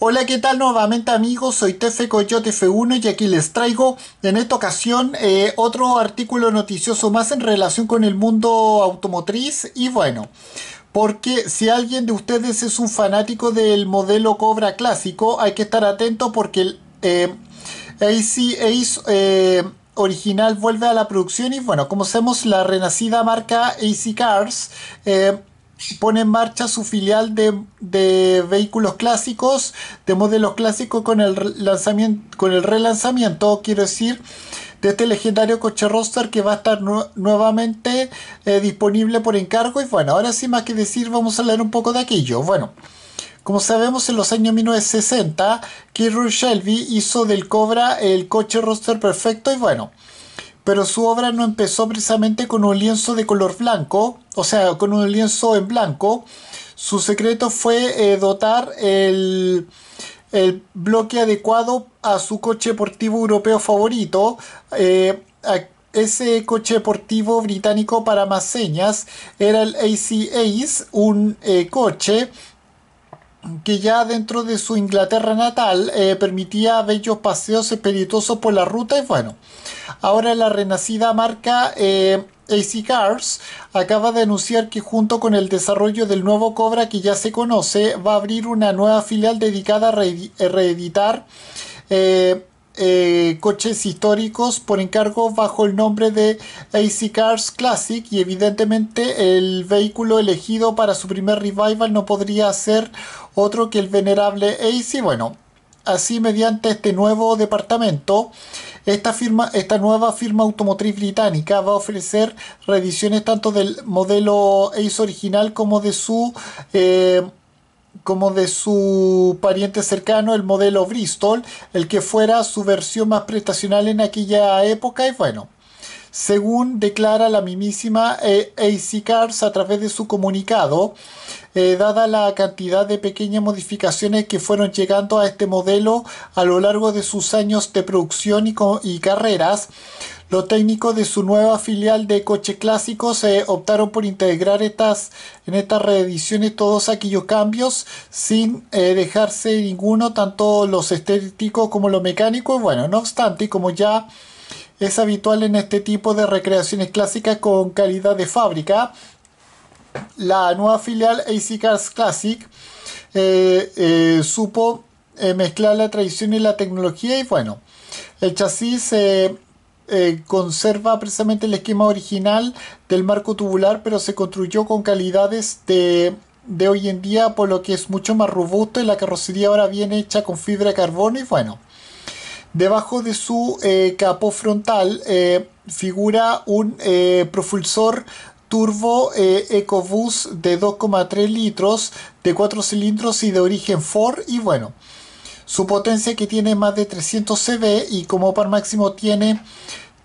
Hola, ¿qué tal nuevamente amigos? Soy Tefe Coyote F1 y aquí les traigo en esta ocasión eh, otro artículo noticioso más en relación con el mundo automotriz y bueno, porque si alguien de ustedes es un fanático del modelo Cobra clásico, hay que estar atento porque el AC eh, Ace... Eh, original vuelve a la producción y bueno, como sabemos la renacida marca AC Cars pone en marcha su filial de, vehículos clásicos, de modelos clásicos con el, lanzamiento, con el relanzamiento, quiero decir, de este legendario coche roster que va a estar nuevamente eh, disponible por encargo. Y bueno, ahora sí más que decir, vamos a hablar un poco de aquello. Bueno. Como sabemos, en los años 1960, Kirby Shelby hizo del Cobra el coche roster perfecto y bueno, pero su obra no empezó precisamente con un lienzo de color blanco, o sea, con un lienzo en blanco. Su secreto fue eh, dotar el, bloque adecuado a su coche deportivo europeo favorito, eh, ese coche deportivo británico para más señas era el AC Ace, un eh, coche que ya dentro de su Inglaterra natal eh, permitía bellos paseos espirituosos por la ruta y bueno, ahora la renacida marca eh, AC Cars acaba de anunciar que junto con el desarrollo del nuevo Cobra que ya se conoce va a abrir una nueva filial dedicada a reeditar eh, eh, coches históricos por encargo bajo el nombre de AC Cars Classic y evidentemente el vehículo elegido para su primer revival no podría ser otro que el venerable AC. Bueno, así mediante este nuevo departamento, esta, firma, esta nueva firma automotriz británica va a ofrecer reediciones tanto del modelo Ace original como de su... Eh, como de su pariente cercano, el modelo Bristol, el que fuera su versión más prestacional en aquella época y bueno. Según declara la mismísima eh, AC Cars a través de su comunicado, eh, dada la cantidad de pequeñas modificaciones que fueron llegando a este modelo a lo largo de sus años de producción y carreras, los técnicos de su nueva filial de coche clásico se optaron por integrar estas, en estas reediciones todos aquellos cambios sin eh, dejarse ninguno, tanto los estéticos como los mecánicos. Bueno, no obstante, como ya es habitual en este tipo de recreaciones clásicas con calidad de fábrica, la nueva filial AC Cars Classic eh, eh, supo mezclar la tradición y la tecnología y bueno, el chasis se eh, conserva precisamente el esquema original del marco tubular, pero se construyó con calidades de, de hoy en día, por lo que es mucho más robusto y la carrocería ahora viene hecha con fibra de carbono y bueno. Debajo de su eh, capó frontal eh, figura un propulsor turbo EcoBoost de 2,3 litros, de 4 cilindros y de origen Ford y bueno. Su potencia que tiene más de 300 CV y como par máximo tiene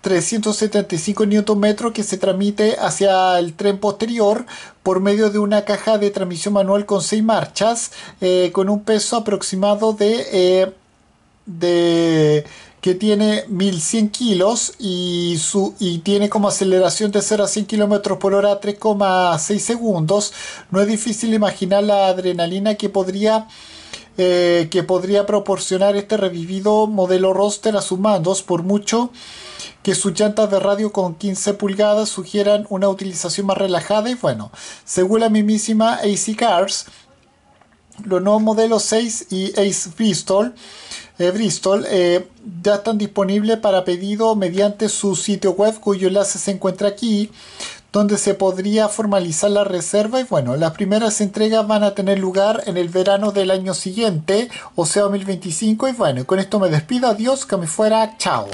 375 Nm que se transmite hacia el tren posterior por medio de una caja de transmisión manual con 6 marchas eh, con un peso aproximado de, eh, que tiene 1100 kilos y, su, y tiene como aceleración de 0 a 100 km por hora 3,6 segundos. No es difícil imaginar la adrenalina que podría eh, que podría proporcionar este revivido modelo roster a sus mandos, por mucho que sus llantas de radio con 15 pulgadas sugieran una utilización más relajada y bueno, según la mismísima AC Cars, los nuevos modelos 6 y Ace Bristol, eh, Bristol eh, ya están disponibles para pedido mediante su sitio web cuyo enlace se encuentra aquí donde se podría formalizar la reserva y bueno, las primeras entregas van a tener lugar en el verano del año siguiente, o sea 2025 y bueno, con esto me despido, adiós, que me fuera, chao.